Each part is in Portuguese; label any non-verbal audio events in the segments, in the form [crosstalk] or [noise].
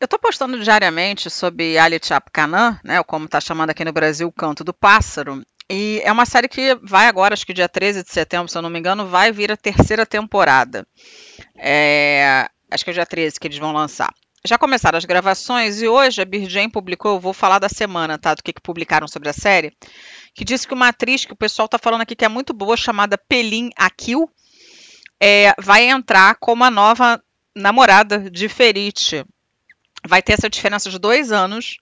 Eu estou postando diariamente sobre Ali Chapkanan, né, ou como está chamando aqui no Brasil, o Canto do Pássaro. E é uma série que vai agora, acho que dia 13 de setembro, se eu não me engano, vai vir a terceira temporada. É, acho que é dia 13 que eles vão lançar. Já começaram as gravações e hoje a Birgen publicou, eu vou falar da semana, tá? Do que, que publicaram sobre a série, que disse que uma atriz que o pessoal está falando aqui que é muito boa, chamada Pelin Akil, é, vai entrar como a nova namorada de Ferite vai ter essa diferença de dois anos,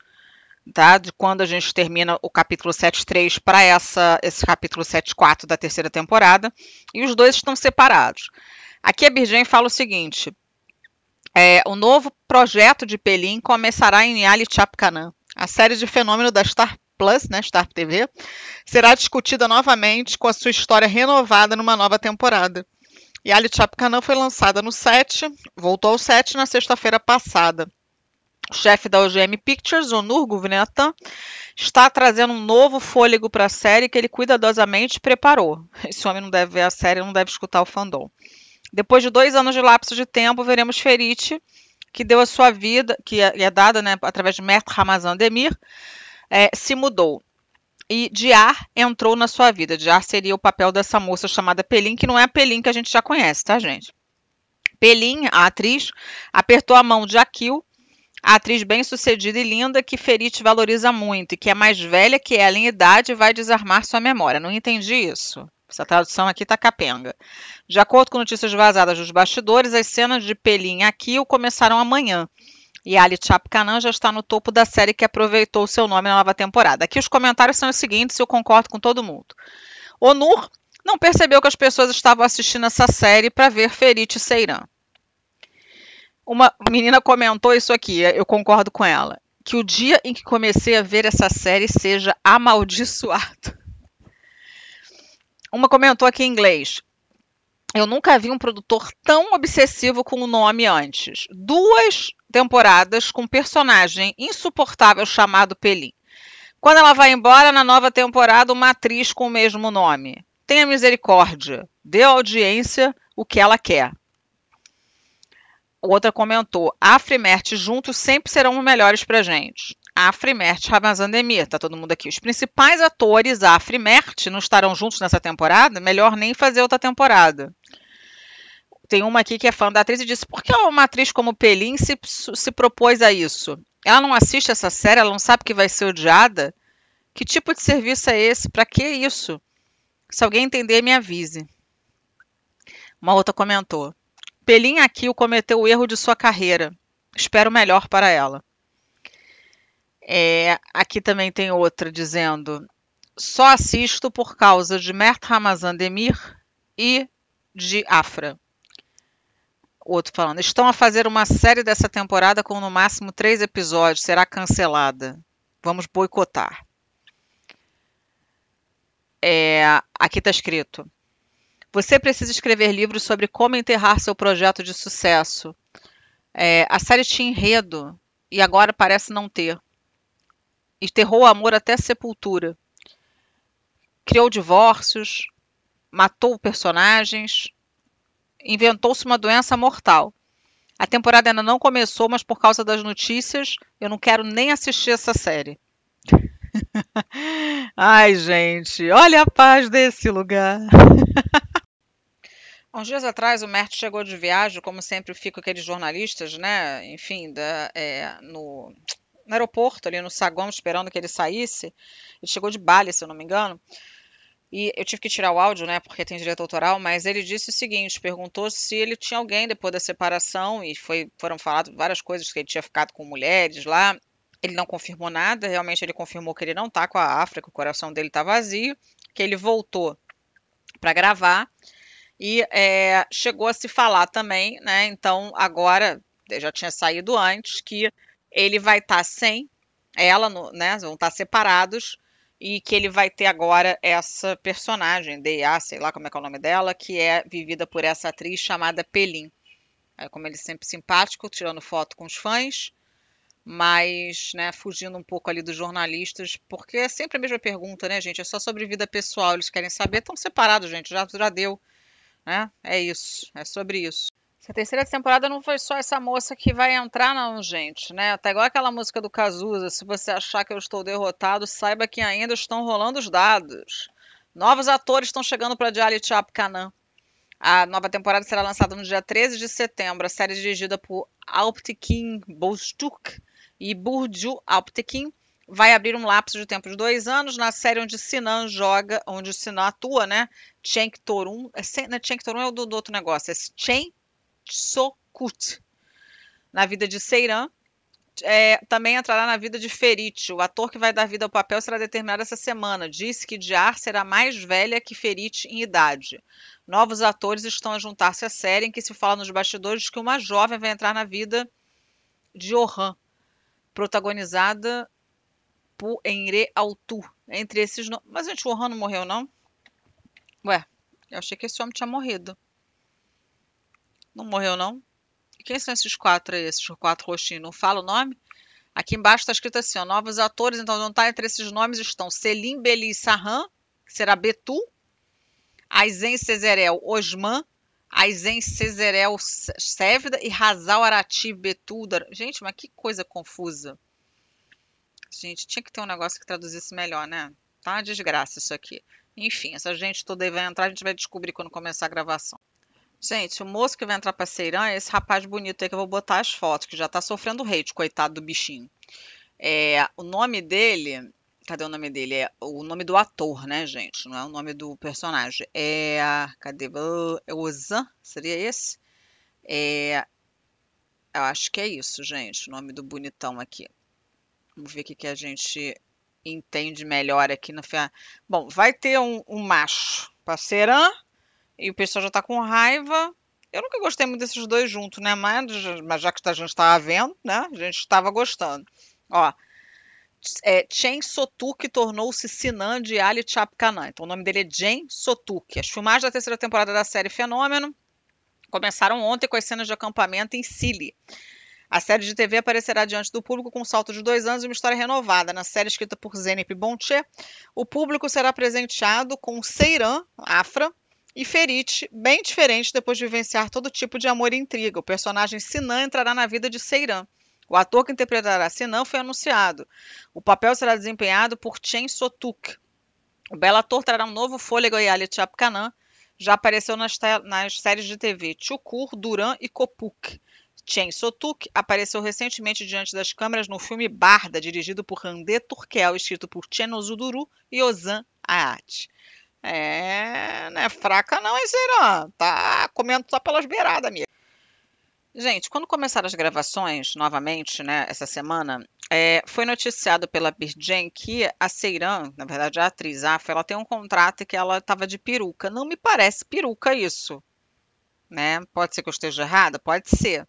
tá? De quando a gente termina o capítulo 7.3 para essa esse capítulo 7.4 da terceira temporada, e os dois estão separados. Aqui a Birgen fala o seguinte: é, o novo projeto de Pelin começará em Ali Chapkanã. A série de fenômeno da Star Plus, né, Star TV, será discutida novamente com a sua história renovada numa nova temporada. Ali Chapkanã foi lançada no 7, voltou ao 7 na sexta-feira passada. O chefe da OGM Pictures, Onurgo Vinatan, está trazendo um novo fôlego para a série que ele cuidadosamente preparou. Esse homem não deve ver a série, não deve escutar o fandom. Depois de dois anos de lapso de tempo, veremos Ferite, que deu a sua vida, que é, é dada né, através de Mert Ramazan Demir, é, se mudou. E Diar entrou na sua vida. Diar seria o papel dessa moça chamada Pelin, que não é a Pelin que a gente já conhece, tá, gente? Pelin, a atriz, apertou a mão de Aquil a atriz bem-sucedida e linda que Ferit valoriza muito e que é mais velha que ela em idade vai desarmar sua memória. Não entendi isso. Essa tradução aqui tá capenga. De acordo com notícias vazadas dos bastidores, as cenas de Pelin o começaram amanhã. E Ali Chapkanan já está no topo da série que aproveitou seu nome na nova temporada. Aqui os comentários são os seguintes, eu concordo com todo mundo. Onur não percebeu que as pessoas estavam assistindo essa série para ver Ferit Seiran. Uma menina comentou isso aqui, é, eu concordo com ela. Que o dia em que comecei a ver essa série seja amaldiçoado. Uma comentou aqui em inglês. Eu nunca vi um produtor tão obsessivo com o nome antes. Duas temporadas com um personagem insuportável chamado Pelin. Quando ela vai embora na nova temporada, uma atriz com o mesmo nome. Tenha misericórdia. Dê à audiência o que ela quer. Outra comentou: Afra e juntos sempre serão melhores pra gente. Afra e Ramazan Demir, tá todo mundo aqui. Os principais atores, Afra não estarão juntos nessa temporada? Melhor nem fazer outra temporada. Tem uma aqui que é fã da atriz e disse: por que uma atriz como Pelin se, se propôs a isso? Ela não assiste essa série, ela não sabe que vai ser odiada? Que tipo de serviço é esse? Para que isso? Se alguém entender, me avise. Uma outra comentou: Pelin Aquil cometeu o erro de sua carreira. Espero melhor para ela. É, aqui também tem outra dizendo: só assisto por causa de Mert Ramazan Demir e de Afra. Outro falando: estão a fazer uma série dessa temporada com no máximo três episódios, será cancelada. Vamos boicotar. É, aqui está escrito: você precisa escrever livros sobre como enterrar seu projeto de sucesso. É, a série tinha enredo e agora parece não ter. Enterrou o amor até a sepultura. Criou divórcios, matou personagens, inventou-se uma doença mortal. A temporada ainda não começou, mas por causa das notícias, eu não quero nem assistir essa série. [laughs] Ai, gente, olha a paz desse lugar. [laughs] uns dias atrás, o Mert chegou de viagem, como sempre fica aqueles jornalistas, né? Enfim, da, é, no, no aeroporto, ali no saguão, esperando que ele saísse. Ele chegou de Bali, se eu não me engano. E eu tive que tirar o áudio, né, porque tem direito autoral, mas ele disse o seguinte, perguntou se ele tinha alguém depois da separação e foi, foram faladas várias coisas que ele tinha ficado com mulheres lá. Ele não confirmou nada, realmente ele confirmou que ele não tá com a África, que o coração dele tá vazio, que ele voltou para gravar e é, chegou a se falar também, né? Então, agora, já tinha saído antes, que ele vai estar tá sem ela, no, né? Vão estar tá separados e que ele vai ter agora essa personagem, D.A., sei lá como é que é o nome dela, que é vivida por essa atriz chamada Pelin. É como ele sempre simpático, tirando foto com os fãs, mas né, fugindo um pouco ali dos jornalistas, porque é sempre a mesma pergunta, né, gente? É só sobre vida pessoal, eles querem saber. Estão separados, gente, já, já deu né? É isso, é sobre isso. Essa terceira temporada não foi só essa moça que vai entrar, não, gente, né? Até igual aquela música do Cazuza, se você achar que eu estou derrotado, saiba que ainda estão rolando os dados. Novos atores estão chegando para Diário Chapo A nova temporada será lançada no dia 13 de setembro. A série é dirigida por Alptekin Bostuk e Burju Alptekin vai abrir um lapso de tempo de dois anos na série onde Sinan joga, onde Sinan atua, né? Chenk Torun, é, né? Torun é o do, do outro negócio, é Chen Sokut. Na vida de Seiran, é, também entrará na vida de Ferit. O ator que vai dar vida ao papel será determinado essa semana. Disse que Diar será mais velha que Ferit em idade. Novos atores estão a juntar-se à série em que se fala nos bastidores que uma jovem vai entrar na vida de Orhan, protagonizada Pu, Enre, altu Entre esses nomes. Mas, gente, o não morreu, não? Ué, eu achei que esse homem tinha morrido. Não morreu, não? E quem são esses quatro aí, esses quatro roxinhos? Não fala o nome? Aqui embaixo está escrito assim, ó, novos atores, então não tá entre esses nomes, estão Selim Beli Sarran, que será Betu, Aizen Cezerel Osman, Aizen Cezerel Sévida e Razal Arati Betudar. Gente, mas que coisa confusa. Gente, tinha que ter um negócio que traduzisse melhor, né? Tá uma desgraça isso aqui. Enfim, essa gente toda aí vai entrar, a gente vai descobrir quando começar a gravação. Gente, o moço que vai entrar pra Ceirã é esse rapaz bonito aí que eu vou botar as fotos, que já tá sofrendo hate, coitado do bichinho. É, o nome dele. Cadê o nome dele? É o nome do ator, né, gente? Não é o nome do personagem. É. Cadê? É Ozan? Seria esse? É. Eu acho que é isso, gente. O nome do bonitão aqui. Vamos ver o que, que a gente entende melhor aqui no final. Bom, vai ter um, um macho parceirã e o pessoal já tá com raiva. Eu nunca gostei muito desses dois juntos, né? Mas, mas já que a gente estava vendo, né? A gente estava gostando. Ó, é, Chen Sotuk tornou-se Sinan de Ali Chapkanan. Então o nome dele é Jen Sotuk. As filmagens da terceira temporada da série Fenômeno começaram ontem com as cenas de acampamento em Sili. A série de TV aparecerá diante do público com um salto de dois anos e uma história renovada. Na série escrita por Zeynep Bonche, o público será presenteado com Seiran, Afra, e Ferit, bem diferente depois de vivenciar todo tipo de amor e intriga. O personagem Sinan entrará na vida de Seiran. O ator que interpretará Sinan foi anunciado. O papel será desempenhado por Chen Sotuk. O belo ator trará um novo fôlego a Yali Chapkanan. Já apareceu nas, nas séries de TV Chukur, Duran e Kopuk. Chen Sotuk apareceu recentemente diante das câmeras no filme Barda, dirigido por Randé Turkel, escrito por Chen Ozuduru e Ozan Aat. É, não é fraca não, hein, Seiran? Tá comendo só pelas beiradas, amiga. Gente, quando começaram as gravações, novamente, né, essa semana, é, foi noticiado pela Birjen que a Seiran, na verdade a atriz Afra, ela tem um contrato que ela estava de peruca. Não me parece peruca isso né? Pode ser que eu esteja errada, pode ser.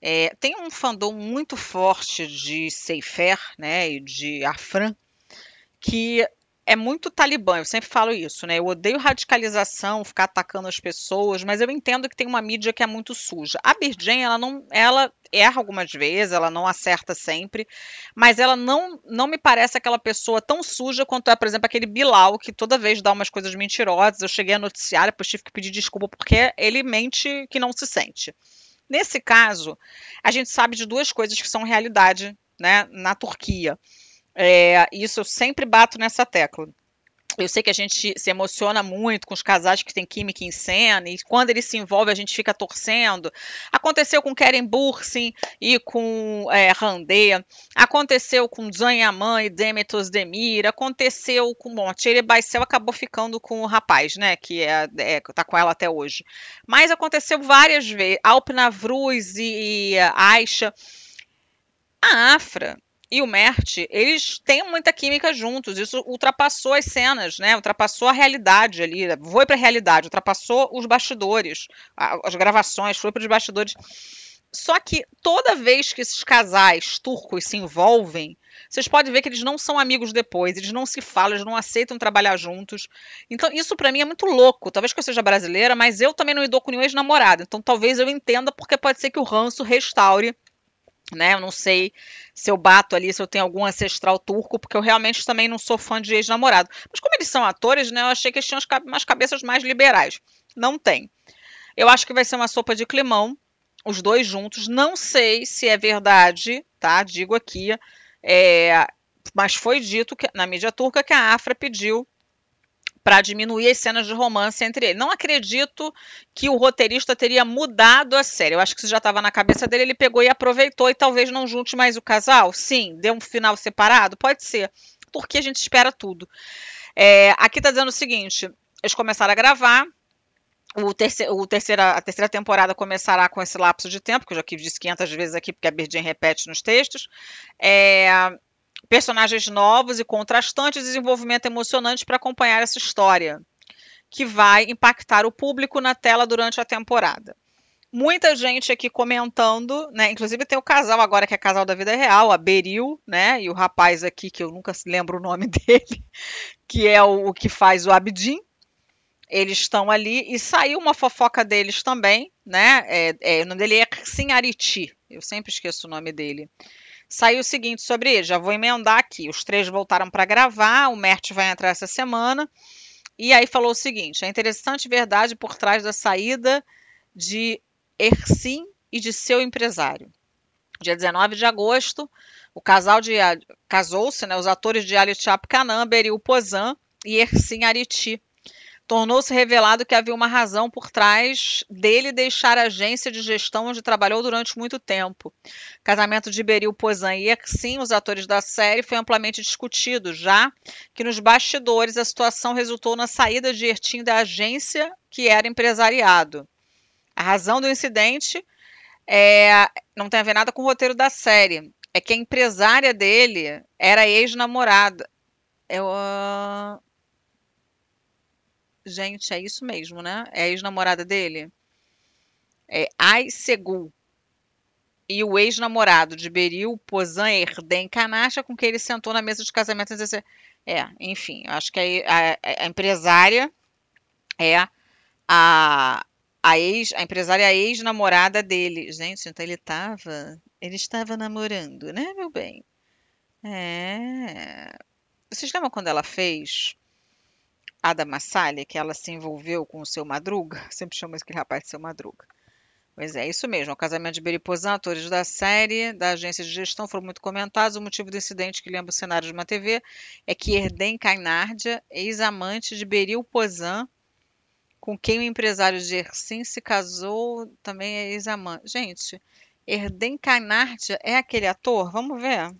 É, tem um fandom muito forte de Seifer, né, e de Afran, que é muito talibã, eu sempre falo isso, né? Eu odeio radicalização, ficar atacando as pessoas, mas eu entendo que tem uma mídia que é muito suja. A Birgen, ela não, ela erra algumas vezes, ela não acerta sempre, mas ela não não me parece aquela pessoa tão suja quanto é, por exemplo, aquele Bilal que toda vez dá umas coisas mentirosas. Eu cheguei a noticiar, depois tive que pedir desculpa porque ele mente que não se sente. Nesse caso, a gente sabe de duas coisas que são realidade, né, na Turquia é, isso eu sempre bato nessa tecla. Eu sei que a gente se emociona muito com os casais que têm química em cena, e quando ele se envolve, a gente fica torcendo. Aconteceu com Karen Bursin e com é, Randê, aconteceu com Zanyaman e Demetos Demir, aconteceu com Montiere Baicel, acabou ficando com o rapaz, né, que é, é, tá com ela até hoje. Mas aconteceu várias vezes, Alp e, e é, Aisha. A Afra, e o Mert, eles têm muita química juntos. Isso ultrapassou as cenas, né? Ultrapassou a realidade ali. Foi para a realidade, ultrapassou os bastidores, as gravações, foi para os bastidores. Só que toda vez que esses casais turcos se envolvem, vocês podem ver que eles não são amigos depois, eles não se falam, eles não aceitam trabalhar juntos. Então, isso para mim é muito louco. Talvez que eu seja brasileira, mas eu também não me dou com nenhum ex-namorado. Então, talvez eu entenda porque pode ser que o ranço restaure né? Eu não sei se eu bato ali, se eu tenho algum ancestral turco, porque eu realmente também não sou fã de ex-namorado. Mas como eles são atores, né? Eu achei que eles tinham umas cabeças mais liberais. Não tem. Eu acho que vai ser uma sopa de climão, os dois juntos. Não sei se é verdade, tá? Digo aqui. É... Mas foi dito que, na mídia turca que a Afra pediu para diminuir as cenas de romance entre eles. Não acredito que o roteirista teria mudado a série. Eu acho que isso já estava na cabeça dele, ele pegou e aproveitou e talvez não junte mais o casal. Sim, deu um final separado, pode ser, porque a gente espera tudo. É, aqui está dizendo o seguinte: eles começaram a gravar. O terceiro, o terceira, a terceira temporada começará com esse lapso de tempo, que eu já disse 500 vezes aqui, porque a Birdin repete nos textos. É, personagens novos e contrastantes, desenvolvimento emocionante para acompanhar essa história, que vai impactar o público na tela durante a temporada. Muita gente aqui comentando, né? Inclusive tem o casal agora que é casal da vida real, a Beril, né? E o rapaz aqui que eu nunca lembro o nome [laughs] dele, que é o, o que faz o Abdin. Eles estão ali e saiu uma fofoca deles também, né? É, é, o nome dele é Sim Eu sempre esqueço o nome dele saiu o seguinte sobre ele. Já vou emendar aqui. Os três voltaram para gravar, o Mert vai entrar essa semana. E aí falou o seguinte: a é interessante verdade por trás da saída de Ersim e de seu empresário. Dia 19 de agosto, o casal de casou-se, né? Os atores de Ali Chapcanan, Beril Pozan e Ersim Ariti tornou-se revelado que havia uma razão por trás dele deixar a agência de gestão onde trabalhou durante muito tempo. Casamento de Beril Pozan e Ersin, os atores da série, foi amplamente discutido, já que nos bastidores a situação resultou na saída de Ertinho da agência que era empresariado. A razão do incidente é, não tem a ver nada com o roteiro da série. É que a empresária dele era ex-namorada. Eu, uh... Gente, é isso mesmo, né? É a ex-namorada dele? É Aissegul. E o ex-namorado de Beril, Pozan Erden Canacha, com quem ele sentou na mesa de casamento. É, enfim, acho que a, a, a empresária é a, a ex, a empresária é a ex-namorada dele. Gente, então ele estava, ele estava namorando, né, meu bem? É. Vocês lembram quando ela fez Ada Salles, que ela se envolveu com o seu Madruga, [laughs] sempre chama aquele rapaz de seu Madruga. Pois é, isso mesmo. É o casamento de Beripozan, atores da série, da agência de gestão, foram muito comentados. O motivo do incidente, que lembra o cenário de uma TV, é que Erden Kainardia, ex-amante de Beri Pozan, com quem o empresário Gersin se casou, também é ex-amante. Gente, Erden Kainardia é aquele ator? Vamos ver.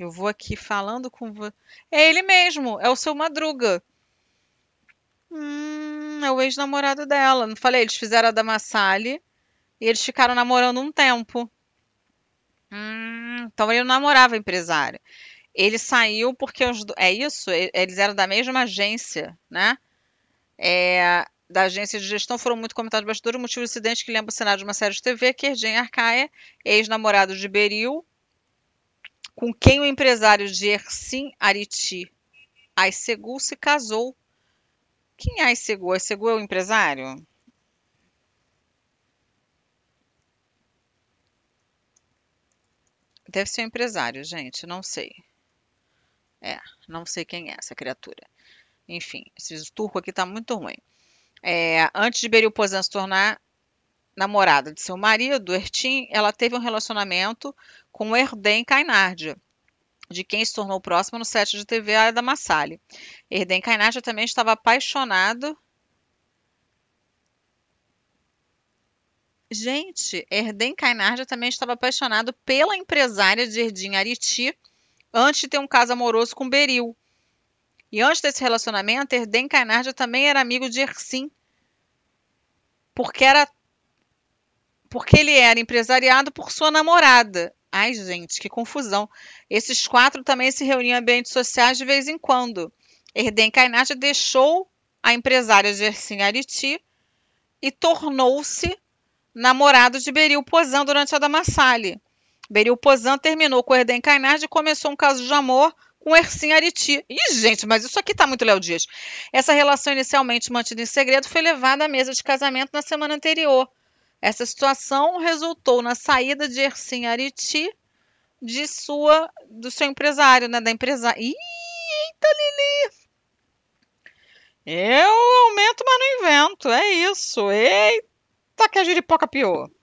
Eu vou aqui falando com você. É ele mesmo, é o seu Madruga. Hum, é o ex-namorado dela. Não falei, eles fizeram a da Massali e eles ficaram namorando um tempo. Hum, então ele não namorava a empresária. Ele saiu porque os do... é isso, eles eram da mesma agência, né? É, da agência de gestão foram muito comentados bastidores, o motivo do incidente que lembra o cenário de uma série de TV, Kerjen Arcaia, ex-namorado de Beril, com quem o empresário de Ercim Ariti Aissegul se casou. Quem é Aissegul? Aissegul é o empresário? Deve ser um empresário, gente, não sei. É, não sei quem é essa criatura. Enfim, esse turco aqui tá muito ruim. É, antes de Beril Pozan se tornar namorada de seu marido, Ertin, ela teve um relacionamento com Erden Kainardia, de quem se tornou próxima no set de TV da Massali. Erden Kainardia também estava apaixonado. Gente, Erden Kainardia também estava apaixonado pela empresária de Erdin Ariti antes de ter um caso amoroso com Beril. E antes desse relacionamento, Erden Kainardia também era amigo de Ersin. porque era porque ele era empresariado por sua namorada. Ai, gente, que confusão. Esses quatro também se reuniam em ambientes sociais de vez em quando. Erden Kainat deixou a empresária Gersin Ariti e tornou-se namorado de Beril Pozan durante a Damassale. Beril Pozan terminou com Erden Kainard e começou um caso de amor com Ersin Ariti. Ih, gente, mas isso aqui tá muito Léo Dias. Essa relação inicialmente mantida em segredo foi levada à mesa de casamento na semana anterior. Essa situação resultou na saída de Ercin Ariti de sua, do seu empresário, né? Da empresa. Ih, eita, Lili! Eu aumento, mas não invento. É isso. Eita, que a Jiripoca piou.